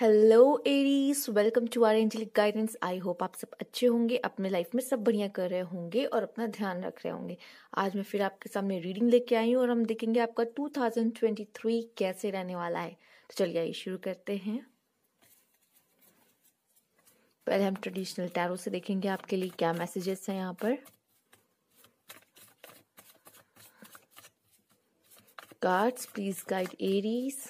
Hello Aries welcome to our angelic guidance I hope आप सब अच्छे होंगे अपने लाइफ में सब बढ़िया कर रहे होंगे और अपना ध्यान रख रहे होंगे आज मैं फिर आपके सामने रीडिंग लेके आई हूँ और हम देखेंगे आपका 2023 कैसे रहने वाला है तो चलिए आइए शुरू करते हैं पहले हम ट्रेडिशनल टैरो से देखेंगे आपके लिए क्या मैसेजेस हैं यहाँ पर कार्ड्स प्लीज गाइड एरीज़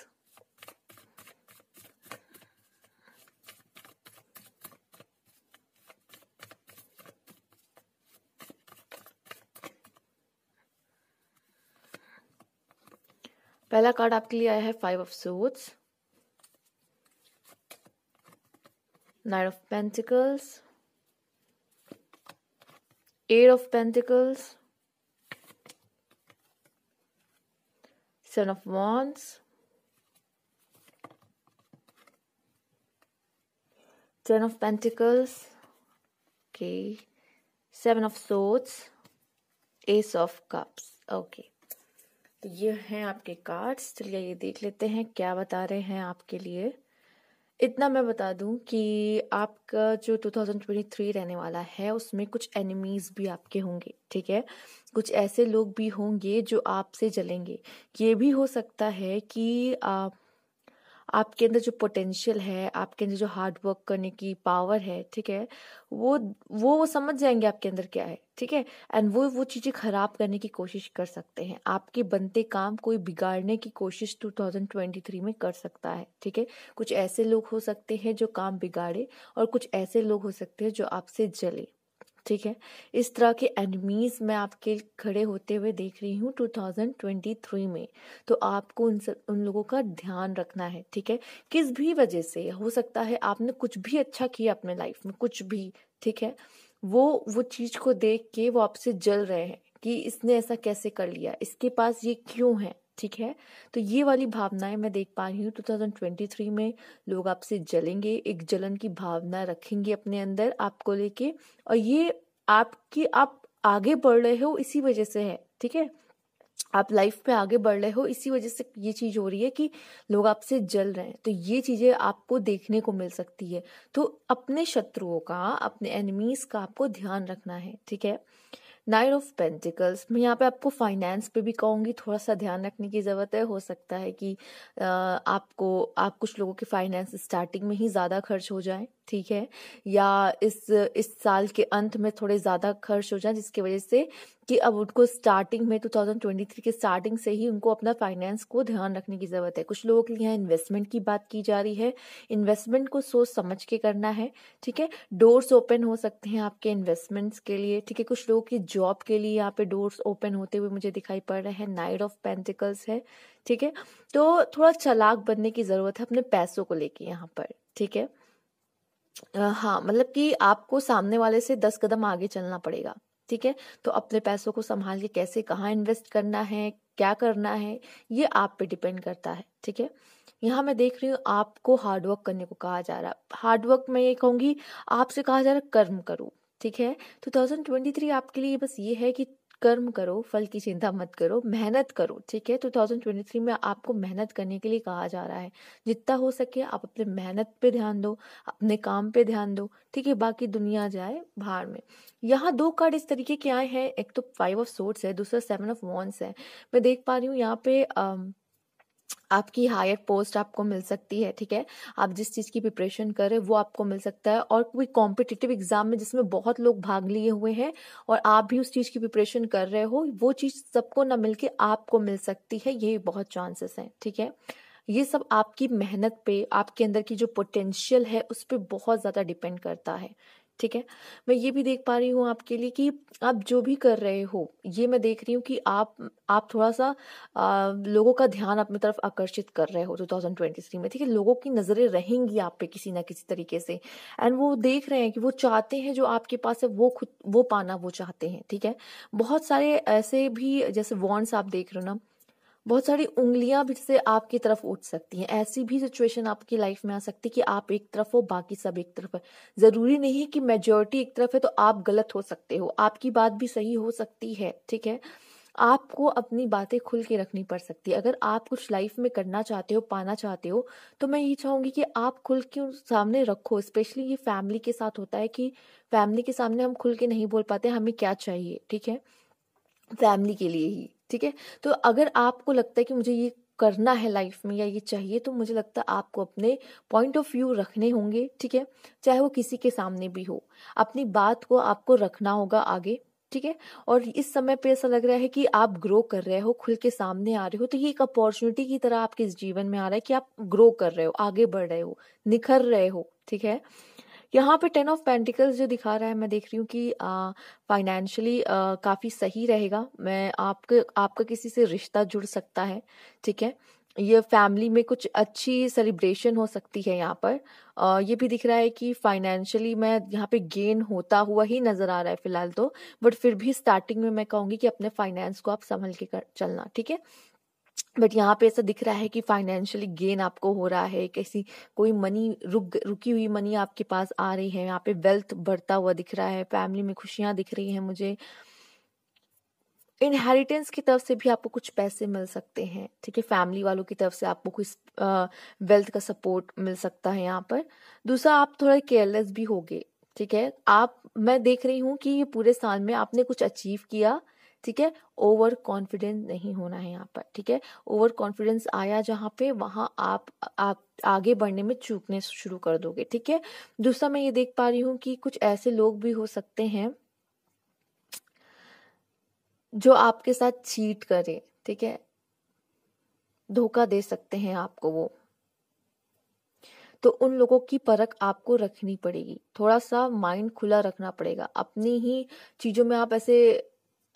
पहला कार्ड आपके लिए आया है five of swords nine of pentacles eight of pentacles seven of wands ten of pentacles के seven of swords ace of cups okay तो ये हैं आपके कार्ड्स चलिए ये देख लेते हैं क्या बता रहे हैं आपके लिए इतना मैं बता दूं कि आपका जो 2023 रहने वाला है उसमें कुछ एनिमीज़ भी आपके होंगे ठीक है कुछ ऐसे लोग भी होंगे जो आपसे जलेंगे ये भी हो सकता है कि आप आपके अंदर जो पोटेंशियल है आपके अंदर जो हार्ड वर्क करने की पावर है ठीक है वो वो वो समझ जाएंगे आपके अंदर क्या है ठीक है एंड वो वो चीज़ें ख़राब करने की कोशिश कर सकते हैं आपके बनते काम कोई बिगाड़ने की कोशिश 2023 में कर सकता है ठीक है कुछ ऐसे लोग हो सकते हैं जो काम बिगाड़े और कुछ ऐसे लोग हो सकते हैं जो आपसे जले ठीक है इस तरह के एनिमीज मैं आपके खड़े होते हुए देख रही हूँ 2023 में तो आपको उन सब उन लोगों का ध्यान रखना है ठीक है किस भी वजह से हो सकता है आपने कुछ भी अच्छा किया अपने लाइफ में कुछ भी ठीक है वो वो चीज़ को देख के वो आपसे जल रहे हैं कि इसने ऐसा कैसे कर लिया इसके पास ये क्यों है ठीक है तो ये वाली भावनाएं मैं देख पा रही हूँ 2023 में लोग आपसे जलेंगे एक जलन की भावना रखेंगे अपने अंदर आपको लेके और ये आपकी आप आगे बढ़ रहे हो इसी वजह से है ठीक है आप लाइफ में आगे बढ़ रहे हो इसी वजह से ये चीज हो रही है कि लोग आपसे जल रहे हैं तो ये चीजें आपको देखने को मिल सकती है तो अपने शत्रुओं का अपने एनिमीज का आपको ध्यान रखना है ठीक है नाइन ऑफ पेंटिकल्स मैं यहाँ पे आपको फाइनेंस पे भी कहूँगी थोड़ा सा ध्यान रखने की ज़रूरत है हो सकता है कि आपको आप कुछ लोगों के फाइनेंस स्टार्टिंग में ही ज़्यादा खर्च हो जाए ठीक है या इस इस साल के अंत में थोड़े ज़्यादा खर्च हो जाए जिसकी वजह से कि अब उनको स्टार्टिंग में 2023 के स्टार्टिंग से ही उनको अपना फाइनेंस को ध्यान रखने की ज़रूरत है कुछ लोगों के लिए यहाँ इन्वेस्टमेंट की बात की जा रही है इन्वेस्टमेंट को सोच समझ के करना है ठीक है डोर्स ओपन हो सकते हैं आपके इन्वेस्टमेंट्स के लिए ठीक है कुछ लोगों की जॉब के लिए यहाँ पे डोर्स ओपन होते हुए मुझे दिखाई पड़ रहे हैं नाइट ऑफ पेंटिकल्स है ठीक है तो थोड़ा चलाक बनने की ज़रूरत है अपने पैसों को लेके यहाँ पर ठीक है हाँ मतलब कि आपको सामने वाले से दस कदम आगे चलना पड़ेगा ठीक है तो अपने पैसों को संभाल के कैसे कहाँ इन्वेस्ट करना है क्या करना है ये आप पे डिपेंड करता है ठीक है यहाँ मैं देख रही हूँ आपको हार्डवर्क करने को कहा जा रहा है हार्डवर्क मैं ये कहूंगी आपसे कहा जा रहा है कर्म करो ठीक है 2023 तो आपके लिए बस ये है कि कर्म करो फल की चिंता मत करो मेहनत करो ठीक है 2023 में आपको मेहनत करने के लिए कहा जा रहा है जितना हो सके आप अपने मेहनत पे ध्यान दो अपने काम पे ध्यान दो ठीक है बाकी दुनिया जाए बाहर में यहाँ दो कार्ड इस तरीके के आए हैं एक तो फाइव ऑफ सोर्ट्स है दूसरा सेवन ऑफ वॉन्स है मैं देख पा रही हूँ यहाँ पे आ, आपकी हायर पोस्ट आपको मिल सकती है ठीक है आप जिस चीज़ की प्रिपरेशन कर रहे हैं वो आपको मिल सकता है और कोई कॉम्पिटिटिव एग्जाम में जिसमें बहुत लोग भाग लिए हुए हैं और आप भी उस चीज़ की प्रिपरेशन कर रहे हो वो चीज़ सबको ना मिलके आपको मिल सकती है ये बहुत चांसेस हैं ठीक है ये सब आपकी मेहनत पे आपके अंदर की जो पोटेंशियल है उस पर बहुत ज़्यादा डिपेंड करता है ठीक है मैं ये भी देख पा रही हूँ आपके लिए कि आप जो भी कर रहे हो ये मैं देख रही हूँ कि आप आप थोड़ा सा आ, लोगों का ध्यान अपनी तरफ आकर्षित कर रहे हो 2023 में ठीक है लोगों की नज़रें रहेंगी आप पे किसी ना किसी तरीके से एंड वो देख रहे हैं कि वो चाहते हैं जो आपके पास है वो खुद वो पाना वो चाहते हैं ठीक है बहुत सारे ऐसे भी जैसे वॉन्ट्स आप देख रहे हो ना बहुत सारी उंगलियां भी से आपकी तरफ उठ सकती हैं ऐसी भी सिचुएशन आपकी लाइफ में आ सकती है कि आप एक तरफ हो बाकी सब एक तरफ है जरूरी नहीं कि मेजोरिटी एक तरफ है तो आप गलत हो सकते हो आपकी बात भी सही हो सकती है ठीक है आपको अपनी बातें खुल के रखनी पड़ सकती है अगर आप कुछ लाइफ में करना चाहते हो पाना चाहते हो तो मैं ये चाहूंगी कि आप खुल के सामने रखो स्पेशली ये फैमिली के साथ होता है कि फैमिली के सामने हम खुल के नहीं बोल पाते हमें क्या चाहिए ठीक है फैमिली के लिए ही ठीक है तो अगर आपको लगता है कि मुझे ये करना है लाइफ में या ये चाहिए तो मुझे लगता है आपको अपने पॉइंट ऑफ व्यू रखने होंगे ठीक है चाहे वो किसी के सामने भी हो अपनी बात को आपको रखना होगा आगे ठीक है और इस समय पे ऐसा लग रहा है कि आप ग्रो कर रहे हो खुल के सामने आ रहे हो तो ये एक अपॉर्चुनिटी की तरह आपके इस जीवन में आ रहा है कि आप ग्रो कर रहे हो आगे बढ़ रहे हो निखर रहे हो ठीक है यहाँ पे टेन ऑफ पेंटिकल्स जो दिखा रहा है मैं देख रही हूँ कि फाइनेंशियली काफ़ी सही रहेगा मैं आपके आपका किसी से रिश्ता जुड़ सकता है ठीक है ये फैमिली में कुछ अच्छी सेलिब्रेशन हो सकती है यहाँ पर और ये भी दिख रहा है कि फाइनेंशियली मैं यहाँ पे गेन होता हुआ ही नजर आ रहा है फिलहाल तो बट फिर भी स्टार्टिंग में मैं कहूँगी कि अपने फाइनेंस को आप संभल के कर चलना ठीक है बट यहाँ पे ऐसा दिख रहा है कि फाइनेंशियली गेन आपको हो रहा है कैसी कोई मनी रुक रुकी हुई मनी आपके पास आ रही है यहाँ पे वेल्थ बढ़ता हुआ दिख रहा है फैमिली में खुशियां दिख रही हैं मुझे इनहेरिटेंस की तरफ से भी आपको कुछ पैसे मिल सकते हैं ठीक है फैमिली वालों की तरफ से आपको कुछ वेल्थ का सपोर्ट मिल सकता है यहाँ पर दूसरा आप थोड़ा केयरलेस भी होगे ठीक है आप मैं देख रही हूँ कि ये पूरे साल में आपने कुछ अचीव किया ठीक है ओवर कॉन्फिडेंस नहीं होना है यहाँ पर ठीक है ओवर कॉन्फिडेंस आया जहाँ पे वहाँ आप आप आगे बढ़ने में चूकने शुरू कर दोगे ठीक है दूसरा मैं ये देख पा रही हूँ कि कुछ ऐसे लोग भी हो सकते हैं जो आपके साथ चीट करे ठीक है धोखा दे सकते हैं आपको वो तो उन लोगों की परख आपको रखनी पड़ेगी थोड़ा सा माइंड खुला रखना पड़ेगा अपनी ही चीज़ों में आप ऐसे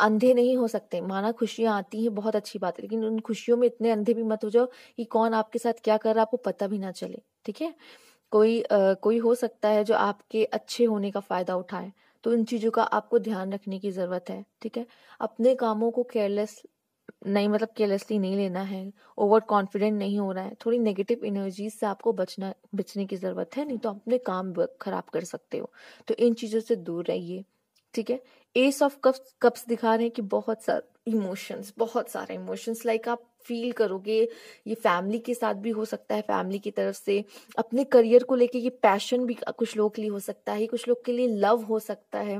अंधे नहीं हो सकते माना खुशियां आती हैं बहुत अच्छी बात है लेकिन उन खुशियों में इतने अंधे भी मत हो जाओ कि कौन आपके साथ क्या कर रहा है आपको पता भी ना चले ठीक है कोई आ, कोई हो सकता है जो आपके अच्छे होने का फायदा उठाए तो इन चीज़ों का आपको ध्यान रखने की ज़रूरत है ठीक है अपने कामों को केयरलेस नहीं मतलब केयरलेसली नहीं लेना है ओवर कॉन्फिडेंट नहीं हो रहा है थोड़ी नेगेटिव एनर्जीज से आपको बचना बचने की ज़रूरत है नहीं तो अपने काम खराब कर सकते हो तो इन चीज़ों से दूर रहिए ठीक है एस ऑफ कप्स कप्स दिखा रहे हैं कि बहुत सारे इमोशंस बहुत सारे इमोशंस लाइक आप फील करोगे ये फैमिली के साथ भी हो सकता है फैमिली की तरफ से अपने करियर को लेके ये पैशन भी कुछ लोग के लिए हो सकता है कुछ लोग के लिए लव हो सकता है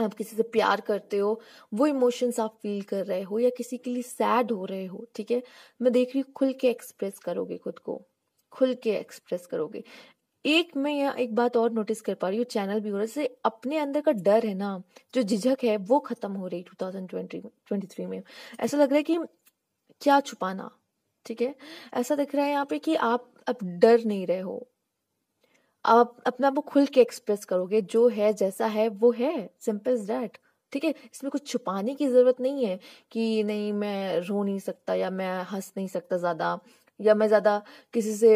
आप किसी से प्यार करते हो वो इमोशंस आप फील कर रहे हो या किसी के लिए सैड हो रहे हो ठीक है मैं देख रही हूँ खुल के एक्सप्रेस करोगे खुद को खुल के एक्सप्रेस करोगे एक मैं यहाँ एक बात और नोटिस कर पा रही हूँ चैनल व्यूअर से अपने अंदर का डर है ना जो झिझक है वो खत्म हो रही टू थाउजेंड में ऐसा लग रहा है कि क्या छुपाना ठीक है ऐसा दिख रहा है यहाँ पे कि आप अब डर नहीं रहे हो आप अपने आप को खुल के एक्सप्रेस करोगे जो है जैसा है वो है सिंपल इज डैट ठीक है इसमें कुछ छुपाने की जरूरत नहीं है कि नहीं मैं रो नहीं सकता या मैं हंस नहीं सकता ज्यादा या मैं ज्यादा किसी से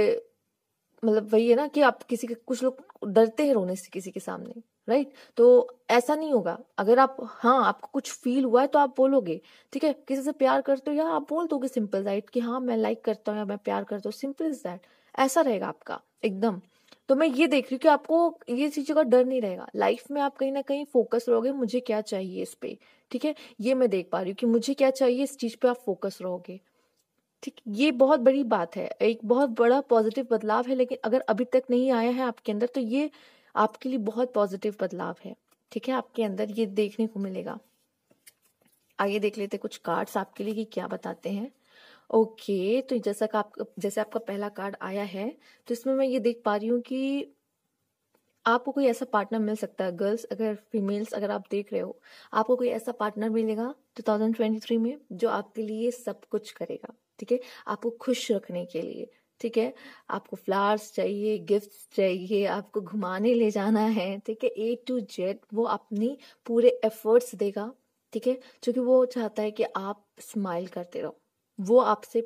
मतलब वही है ना कि आप किसी के कुछ लोग डरते हैं रोने से किसी के सामने राइट right? तो ऐसा नहीं होगा अगर आप हाँ आपको कुछ फील हुआ है तो आप बोलोगे ठीक है किसी से प्यार करते हो या आप बोल दोगे सिंपल राइट कि हाँ मैं लाइक करता हूँ या मैं प्यार करता हूँ सिंपल इज दैट ऐसा रहेगा आपका एकदम तो मैं ये देख रही हूँ कि आपको ये चीजों का डर नहीं रहेगा लाइफ में आप कहीं ना कहीं फोकस रहोगे मुझे क्या चाहिए इस पे ठीक है ये मैं देख पा रही हूँ कि मुझे क्या चाहिए इस चीज पे आप फोकस रहोगे ठीक ये बहुत बड़ी बात है एक बहुत बड़ा पॉजिटिव बदलाव है लेकिन अगर अभी तक नहीं आया है आपके अंदर तो ये आपके लिए बहुत पॉजिटिव बदलाव है ठीक है आपके अंदर ये देखने को मिलेगा आगे देख लेते कुछ कार्ड्स आपके लिए कि क्या बताते हैं ओके तो जैसा का आप जैसे आपका पहला कार्ड आया है तो इसमें मैं ये देख पा रही हूँ कि आपको कोई ऐसा पार्टनर मिल सकता है गर्ल्स अगर फीमेल्स अगर आप देख रहे हो आपको कोई ऐसा पार्टनर मिलेगा 2023 में जो आपके लिए सब कुछ करेगा ठीक है आपको खुश रखने के लिए ठीक है आपको फ्लावर्स चाहिए गिफ्ट्स चाहिए आपको घुमाने ले जाना है ठीक है ए टू जेड वो अपनी पूरे एफर्ट्स देगा ठीक है क्योंकि वो चाहता है कि आप स्माइल करते रहो वो आपसे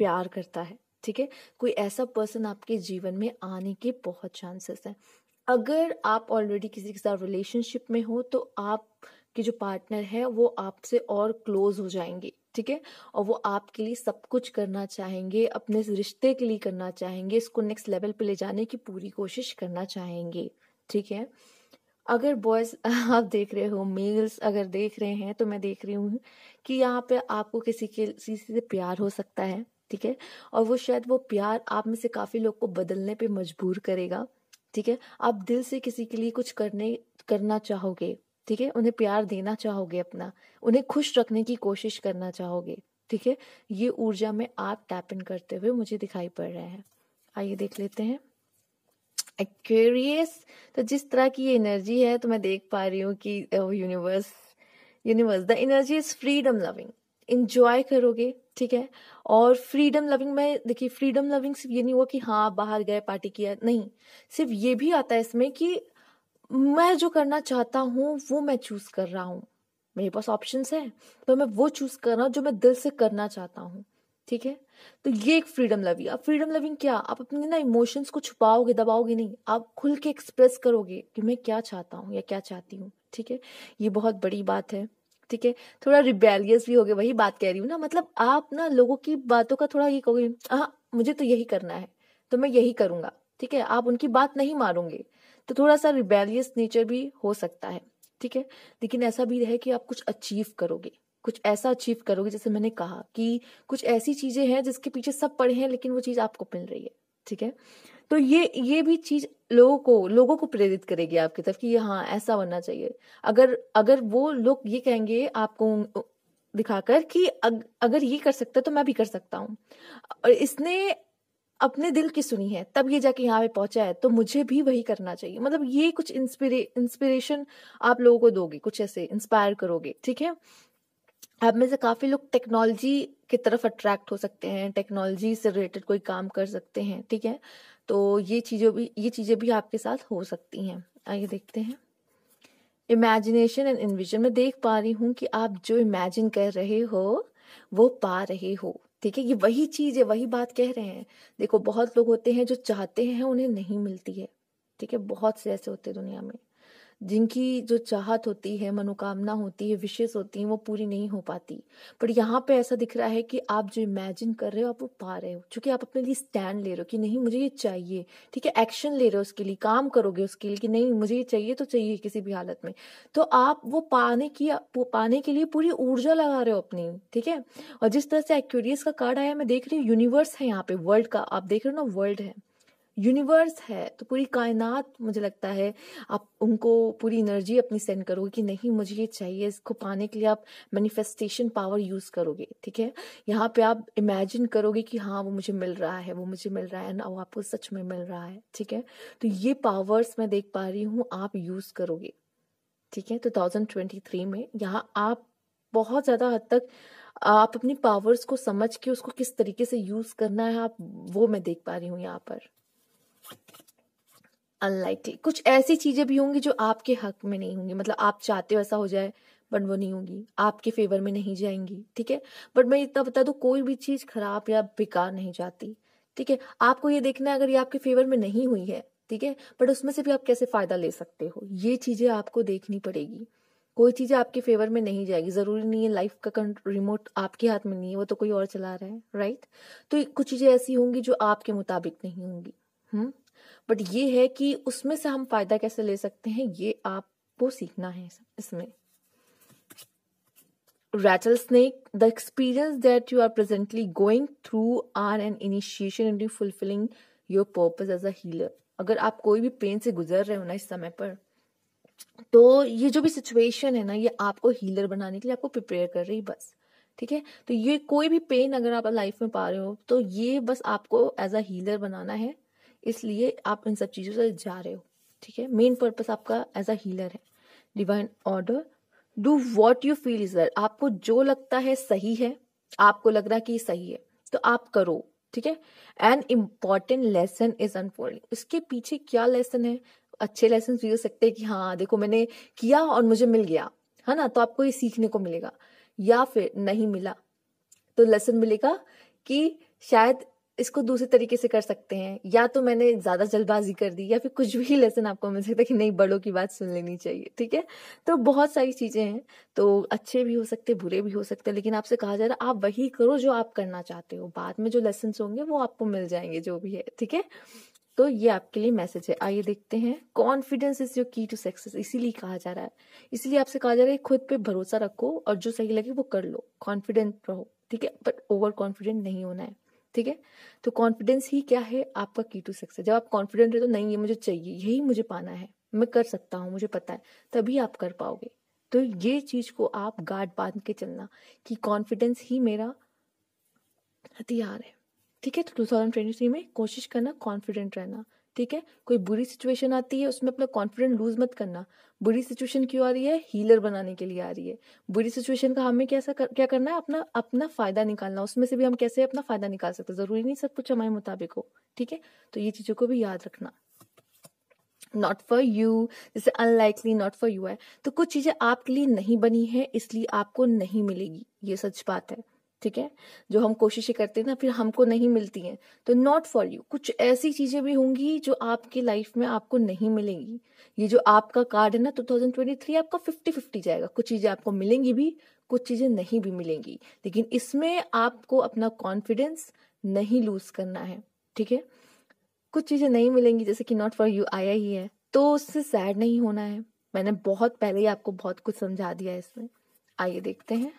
प्यार करता है ठीक है कोई ऐसा पर्सन आपके जीवन में आने के बहुत चांसेस हैं अगर आप ऑलरेडी किसी के साथ रिलेशनशिप में हो तो आप की जो पार्टनर है वो आपसे और क्लोज हो जाएंगे ठीक है और वो आपके लिए सब कुछ करना चाहेंगे अपने रिश्ते के लिए करना चाहेंगे इसको नेक्स्ट लेवल पे ले जाने की पूरी कोशिश करना चाहेंगे ठीक है अगर बॉयज आप देख रहे हो मेल्स अगर देख रहे हैं तो मैं देख रही हूँ कि यहाँ पे आपको किसी के किसी से प्यार हो सकता है ठीक है और वो शायद वो प्यार आप में से काफी लोग को बदलने पे मजबूर करेगा ठीक है आप दिल से किसी के लिए कुछ करने करना चाहोगे ठीक है उन्हें प्यार देना चाहोगे अपना उन्हें खुश रखने की कोशिश करना चाहोगे ठीक है ये ऊर्जा में आप टैप इन करते हुए मुझे दिखाई पड़ रहे हैं आइए देख लेते हैं एक्वेरियस तो जिस तरह की ये एनर्जी है तो मैं देख पा रही हूँ कि universe universe the energy is freedom loving enjoy करोगे ठीक है और फ्रीडम लविंग में देखिए फ्रीडम लविंग सिर्फ ये नहीं हुआ कि हाँ बाहर गए पार्टी किया नहीं सिर्फ ये भी आता है इसमें कि मैं जो करना चाहता हूँ वो मैं चूज कर रहा हूँ मेरे पास ऑप्शंस है पर मैं वो चूज कर रहा हूँ जो मैं दिल से करना चाहता हूँ ठीक है तो ये एक फ्रीडम लविंग अब फ्रीडम लविंग क्या आप अपने ना इमोशंस को छुपाओगे दबाओगे नहीं आप खुल के एक्सप्रेस करोगे कि मैं क्या चाहता हूँ या क्या चाहती हूँ ठीक है ये बहुत बड़ी बात है ठीक है थोड़ा रिबेलियस भी हो गए वही बात कह रही हूँ ना मतलब आप ना लोगों की बातों का थोड़ा ये कहोगे हाँ मुझे तो यही करना है तो मैं यही करूंगा ठीक है आप उनकी बात नहीं मारूंगे तो थोड़ा सा रिबेलियस नेचर भी हो सकता है ठीक है लेकिन ऐसा भी है कि आप कुछ अचीव करोगे कुछ ऐसा अचीव करोगे जैसे मैंने कहा कि कुछ ऐसी चीजें हैं जिसके पीछे सब पड़े हैं लेकिन वो चीज आपको मिल रही है ठीक है तो ये ये भी चीज लोगों को लोगों को प्रेरित करेगी आपकी तरफ कि हाँ ऐसा बनना चाहिए अगर अगर वो लोग ये कहेंगे आपको दिखाकर कि अग, अगर ये कर सकता है तो मैं भी कर सकता हूँ और इसने अपने दिल की सुनी है तब ये जाके यहाँ पे पहुंचा है तो मुझे भी वही करना चाहिए मतलब ये कुछ इंस्पिरे इंस्पिरेशन आप लोगों को दोगे कुछ ऐसे इंस्पायर करोगे ठीक है आप में से काफ़ी लोग टेक्नोलॉजी की तरफ अट्रैक्ट हो सकते हैं टेक्नोलॉजी से रिलेटेड कोई काम कर सकते हैं ठीक है तो ये चीज़ों भी ये चीज़ें भी आपके साथ हो सकती हैं आइए देखते हैं इमेजिनेशन एंड इनविजन मैं देख पा रही हूँ कि आप जो इमेजिन कर रहे हो वो पा रहे हो ठीक है ये वही चीज है वही बात कह रहे हैं देखो बहुत लोग होते हैं जो चाहते हैं उन्हें नहीं मिलती है ठीक है बहुत से ऐसे होते हैं दुनिया में जिनकी जो चाहत होती है मनोकामना होती है विशेष होती है वो पूरी नहीं हो पाती पर यहाँ पे ऐसा दिख रहा है कि आप जो इमेजिन कर रहे हो आप वो पा रहे हो क्योंकि आप अपने लिए स्टैंड ले रहे हो कि नहीं मुझे ये चाहिए ठीक है एक्शन ले रहे हो उसके लिए काम करोगे उसके लिए कि नहीं मुझे ये चाहिए तो चाहिए किसी भी हालत में तो आप वो पाने की वो पाने के लिए पूरी ऊर्जा लगा रहे हो अपनी ठीक है और जिस तरह से एक्यूरियस का कार्ड आया मैं देख रही हूँ यूनिवर्स है यहाँ पे वर्ल्ड का आप देख रहे हो ना वर्ल्ड है यूनिवर्स है तो पूरी कायनात मुझे लगता है आप उनको पूरी एनर्जी अपनी सेंड करोगे कि नहीं मुझे ये चाहिए इसको पाने के लिए आप मैनिफेस्टेशन पावर यूज करोगे ठीक है यहाँ पे आप इमेजिन करोगे कि हाँ वो मुझे मिल रहा है वो मुझे मिल रहा है ना वो आपको सच में मिल रहा है ठीक है तो ये पावर्स मैं देख पा रही हूँ आप यूज करोगे ठीक है टू में यहाँ आप बहुत ज्यादा हद तक आप अपनी पावर्स को समझ के उसको किस तरीके से यूज करना है आप वो मैं देख पा रही हूँ यहाँ पर अनलाइकली कुछ ऐसी चीजें भी होंगी जो आपके हक में नहीं होंगी मतलब आप चाहते हो ऐसा हो जाए बट वो नहीं होगी आपके फेवर में नहीं जाएंगी ठीक है बट मैं इतना बता दू कोई भी चीज खराब या बेकार नहीं जाती ठीक है आपको ये देखना है अगर ये आपके फेवर में नहीं हुई है ठीक है बट उसमें से भी आप कैसे फायदा ले सकते हो ये चीजें आपको देखनी पड़ेगी कोई चीज आपके फेवर में नहीं जाएगी जरूरी नहीं है लाइफ का रिमोट आपके हाथ में नहीं है वो तो कोई और चला रहा है राइट तो कुछ चीजें ऐसी होंगी जो आपके मुताबिक नहीं होंगी हम्म बट ये है कि उसमें से हम फायदा कैसे ले सकते हैं ये आपको सीखना है इसमें rattle snake the experience you are presently going through are an an in you fulfilling your purpose as a healer अगर आप कोई भी पेन से गुजर रहे हो ना इस समय पर तो ये जो भी सिचुएशन है ना ये आपको हीलर बनाने के लिए आपको प्रिपेयर कर रही बस ठीक है तो ये कोई भी पेन अगर आप लाइफ में पा रहे हो तो ये बस आपको एज अ हीलर बनाना है इसलिए आप इन सब चीज़ों से जा रहे हो ठीक है मेन पर्पस आपका एज अ हीलर है divine order do what you feel is आपको जो लगता है सही है आपको लग रहा है कि सही है तो आप करो ठीक है an important lesson is unfolding इसके पीछे क्या लेसन है अच्छे लेसन भी हो सकते हैं कि हाँ देखो मैंने किया और मुझे मिल गया है ना तो आपको ये सीखने को मिलेगा या फिर नहीं मिला तो लेसन मिलेगा कि शायद इसको दूसरे तरीके से कर सकते हैं या तो मैंने ज़्यादा जल्दबाजी कर दी या फिर कुछ भी लेसन आपको मिल सकता है कि नहीं बड़ों की बात सुन लेनी चाहिए ठीक है तो बहुत सारी चीज़ें हैं तो अच्छे भी हो सकते बुरे भी हो सकते हैं लेकिन आपसे कहा जा रहा है आप वही करो जो आप करना चाहते हो बाद में जो लेसन होंगे वो आपको मिल जाएंगे जो भी है ठीक है तो ये आपके लिए मैसेज है आइए देखते हैं confidence is your key to success इसीलिए कहा जा रहा है इसीलिए आपसे कहा जा रहा है खुद पे भरोसा रखो और जो सही लगे वो कर लो कॉन्फिडेंट रहो ठीक है बट ओवर कॉन्फिडेंट नहीं होना है ठीक है तो कॉन्फिडेंस ही क्या है आपका की टू सक्सेस जब आप कॉन्फिडेंट रहे तो नहीं ये मुझे चाहिए यही मुझे पाना है मैं कर सकता हूँ मुझे पता है तभी आप कर पाओगे तो ये चीज को आप गार्ड बांध के चलना कि कॉन्फिडेंस ही मेरा हथियार है ठीक है तो टू थाउजेंड ट्वेंटी थ्री में कोशिश करना कॉन्फिडेंट रहना ठीक है कोई बुरी सिचुएशन आती है उसमें अपना कॉन्फिडेंट लूज मत करना बुरी सिचुएशन क्यों आ रही है हीलर बनाने के लिए आ रही है बुरी सिचुएशन का हमें कैसा कर, क्या करना है अपना अपना फायदा निकालना उसमें से भी हम कैसे अपना फायदा निकाल सकते हैं जरूरी नहीं सब कुछ हमारे मुताबिक हो ठीक है तो ये चीजों को भी याद रखना नॉट फॉर यू जैसे अनलाइकली नॉट फॉर यू है तो कुछ चीजें आपके लिए नहीं बनी है इसलिए आपको नहीं मिलेगी ये सच बात है ठीक है जो हम कोशिशें करते हैं ना फिर हमको नहीं मिलती हैं तो नॉट फॉर यू कुछ ऐसी चीजें भी होंगी जो आपकी लाइफ में आपको नहीं मिलेंगी ये जो आपका कार्ड है ना टू थाउजेंड ट्वेंटी थ्री आपका फिफ्टी फिफ्टी जाएगा कुछ चीजें आपको मिलेंगी भी कुछ चीजें नहीं भी मिलेंगी लेकिन इसमें आपको अपना कॉन्फिडेंस नहीं लूज करना है ठीक है कुछ चीजें नहीं मिलेंगी जैसे कि नॉट फॉर यू आया ही है तो उससे सैड नहीं होना है मैंने बहुत पहले ही आपको बहुत कुछ समझा दिया है इसमें आइए देखते हैं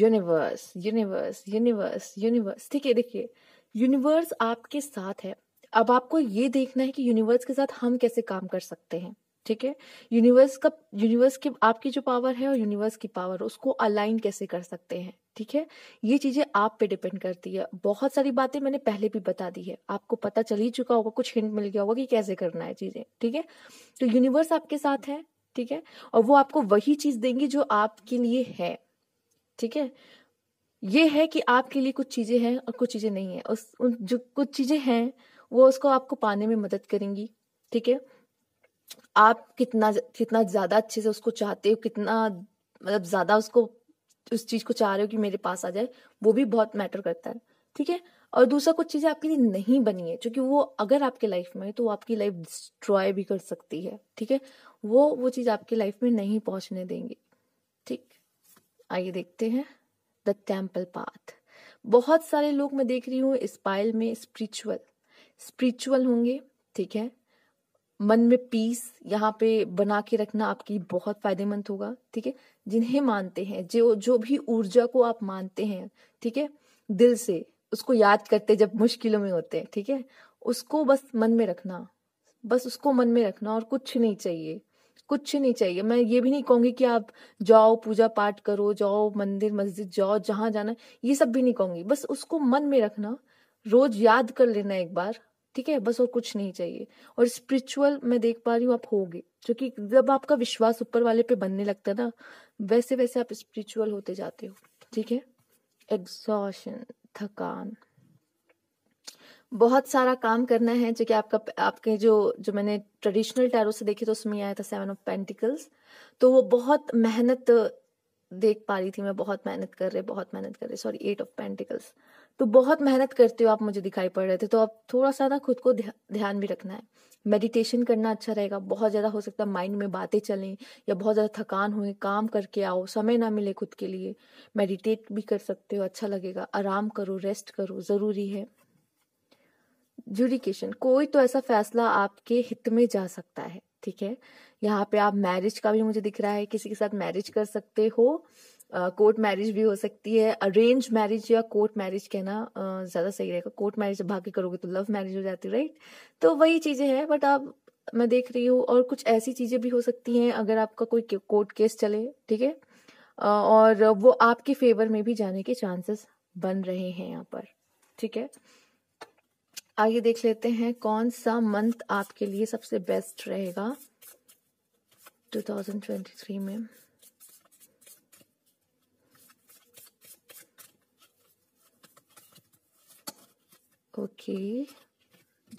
यूनिवर्स यूनिवर्स यूनिवर्स यूनिवर्स ठीक है देखिए यूनिवर्स आपके साथ है अब आपको ये देखना है कि यूनिवर्स के साथ हम कैसे काम कर सकते हैं ठीक है यूनिवर्स का यूनिवर्स की आपकी जो पावर है और यूनिवर्स की पावर उसको अलाइन कैसे कर सकते हैं ठीक है ये चीजें आप पे डिपेंड करती है बहुत सारी बातें मैंने पहले भी बता दी है आपको पता चल ही चुका होगा कुछ हिंट मिल गया होगा कि कैसे करना है चीजें ठीक है तो यूनिवर्स आपके साथ है ठीक है और वो आपको वही चीज देंगी जो आपके लिए है ठीक है ये है कि आपके लिए कुछ चीज़ें हैं और कुछ चीज़ें नहीं है उस उन जो कुछ चीज़ें हैं वो उसको आपको पाने में मदद करेंगी ठीक है आप कितना कितना ज़्यादा अच्छे से उसको चाहते हो कितना मतलब ज़्यादा उसको उस चीज़ को चाह रहे हो कि मेरे पास आ जाए वो भी बहुत मैटर करता है ठीक है और दूसरा कुछ चीज़ें आपके लिए नहीं बनी है क्योंकि वो अगर आपके लाइफ में है तो वो आपकी लाइफ डिस्ट्रॉय भी कर सकती है ठीक है वो वो चीज़ आपकी लाइफ में नहीं पहुंचने देंगे आइए देखते हैं द टेम्पल पाथ बहुत सारे लोग मैं देख रही हूँ इस पायल में स्पिरिचुअल स्पिरिचुअल होंगे ठीक है मन में पीस यहाँ पे बना के रखना आपकी बहुत फायदेमंद होगा ठीक है जिन्हें मानते हैं जो जो भी ऊर्जा को आप मानते हैं ठीक है दिल से उसको याद करते जब मुश्किलों में होते हैं ठीक है उसको बस मन में रखना बस उसको मन में रखना और कुछ नहीं चाहिए कुछ नहीं चाहिए मैं ये भी नहीं कहूंगी कि आप जाओ पूजा पाठ करो जाओ मंदिर मस्जिद जाओ जहां जाना ये सब भी नहीं कहूंगी बस उसको मन में रखना रोज याद कर लेना एक बार ठीक है बस और कुछ नहीं चाहिए और स्पिरिचुअल मैं देख पा रही हूँ आप होगे क्योंकि जब आपका विश्वास ऊपर वाले पे बनने लगता है ना वैसे वैसे आप स्पिरिचुअल होते जाते हो ठीक है एग्जॉशन थकान बहुत सारा काम करना है जो कि आपका आपके जो जो मैंने ट्रेडिशनल टैरो से देखे तो उसमें आया था सेवन ऑफ पेंटिकल्स तो वो बहुत मेहनत देख पा रही थी मैं बहुत मेहनत कर रहे बहुत मेहनत कर रहे सॉरी एट ऑफ पेंटिकल्स तो बहुत मेहनत करते हो आप मुझे दिखाई पड़ रहे थे तो आप थोड़ा सा ना खुद को ध्यान भी रखना है मेडिटेशन करना अच्छा रहेगा बहुत ज़्यादा हो सकता है माइंड में बातें चलें या बहुत ज़्यादा थकान हुए काम करके आओ समय ना मिले खुद के लिए मेडिटेट भी कर सकते हो अच्छा लगेगा आराम करो रेस्ट करो ज़रूरी है जुडिकेशन कोई तो ऐसा फैसला आपके हित में जा सकता है ठीक है यहाँ पे आप मैरिज का भी मुझे दिख रहा है किसी के साथ मैरिज कर सकते हो कोर्ट uh, मैरिज भी हो सकती है अरेंज मैरिज या कोर्ट मैरिज कहना uh, ज्यादा सही रहेगा कोर्ट मैरिज भाग के करोगे तो लव मैरिज हो जाती है राइट तो वही चीजें हैं बट आप मैं देख रही हूँ और कुछ ऐसी चीजें भी हो सकती हैं अगर आपका कोई कोर्ट केस चले ठीक है uh, और वो आपके फेवर में भी जाने के चांसेस बन रहे हैं यहाँ पर ठीक है आगे देख लेते हैं कौन सा मंथ आपके लिए सबसे बेस्ट रहेगा 2023 में ओके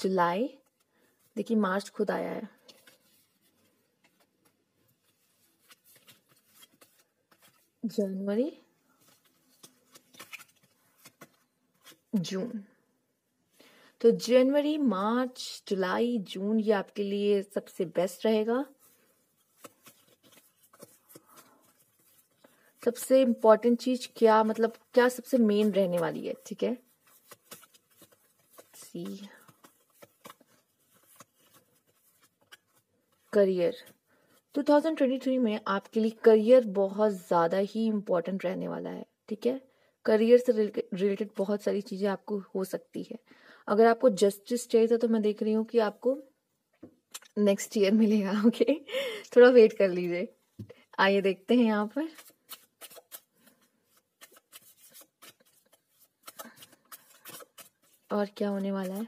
जुलाई देखिए मार्च खुद आया है जनवरी जून तो जनवरी मार्च जुलाई जून ये आपके लिए सबसे बेस्ट रहेगा सबसे इम्पोर्टेंट चीज क्या मतलब क्या सबसे मेन रहने वाली है ठीक है सी करियर 2023 में आपके लिए करियर बहुत ज़्यादा ही इम्पोर्टेंट रहने वाला है ठीक है करियर से रिलेटेड बहुत सारी चीज़ें आपको हो सकती है अगर आपको जस्टिस चाहिए था तो मैं देख रही हूँ कि आपको नेक्स्ट ईयर मिलेगा ओके थोड़ा वेट कर लीजिए आइए देखते हैं यहाँ पर और क्या होने वाला है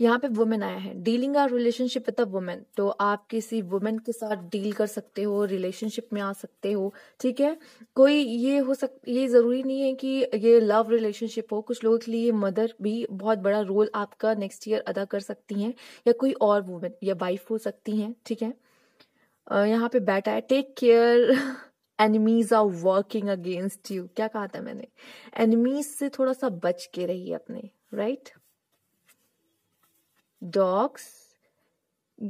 यहाँ पे वुमेन आया है dealing are relationship with a women तो आप किसी वुमेन के साथ डील कर सकते हो रिलेशनशिप में आ सकते हो ठीक है कोई ये हो सक ये ज़रूरी नहीं है कि ये लव रिलेशनशिप हो कुछ लोगों के लिए मदर भी बहुत बड़ा रोल आपका नेक्स्ट ईयर अदा कर सकती हैं या कोई और वुमेन या वाइफ हो सकती हैं ठीक है यहाँ पे बैठा है take care enemies are working against you क्या कहा था मैंने एनिमीज से थोड़ा सा बच के रहिए अपने right right? Dogs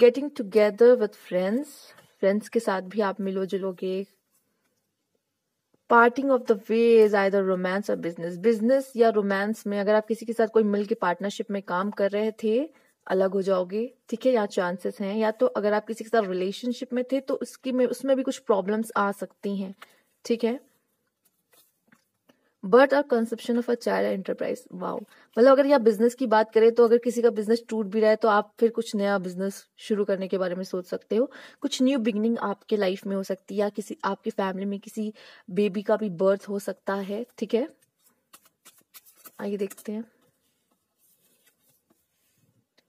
getting together with friends friends के साथ भी आप मिलो जुलोगे parting of the way I either romance और बिजनेस बिजनेस या रोमांस में अगर आप किसी के साथ कोई मिलकर पार्टनरशिप में काम कर रहे थे अलग हो जाओगे ठीक है या चांसेस हैं या तो अगर आप किसी के साथ रिलेशनशिप में थे तो उसकी में उसमें भी कुछ प्रॉब्लम्स आ सकती हैं ठीक है बर्थ और conception of a child enterprise wow मतलब अगर यहाँ बिजनेस की बात करें तो अगर किसी का बिजनेस टूट भी रहा है तो आप फिर कुछ नया बिजनेस शुरू करने के बारे में सोच सकते हो कुछ न्यू बिगनिंग आपके लाइफ में हो सकती है या किसी आपके फैमिली में किसी बेबी का भी बर्थ हो सकता है ठीक है आइए देखते हैं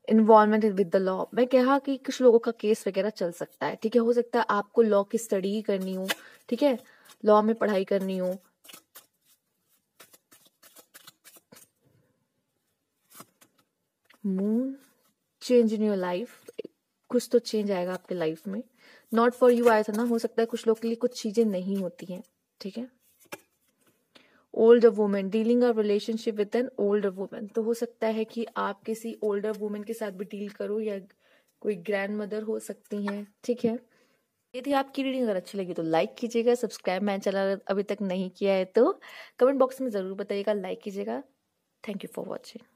इन्वॉल्वमेंट विद द लॉ मैं कहा कि कुछ लोगों का केस वगैरह चल सकता है ठीक है हो सकता है आपको लॉ की स्टडी करनी हो ठीक है लॉ में पढ़ाई करनी हो moon change in your life कुछ तो चेंज आएगा आपके लाइफ में नॉट फॉर यू आया था ना हो सकता है कुछ लोग के लिए कुछ चीजें नहीं होती हैं ठीक है ओल्ड वुमेन डीलिंग और relationship with an old women तो हो सकता है कि आप किसी ओल्डर वुमेन के साथ भी डील करो या कोई ग्रैंड मदर हो सकती हैं ठीक है यदि आपकी रीडिंग अगर अच्छी लगी तो लाइक कीजिएगा सब्सक्राइब मैं चैनल अभी तक नहीं किया है तो कमेंट बॉक्स में ज़रूर बताइएगा लाइक कीजिएगा थैंक यू फॉर वॉचिंग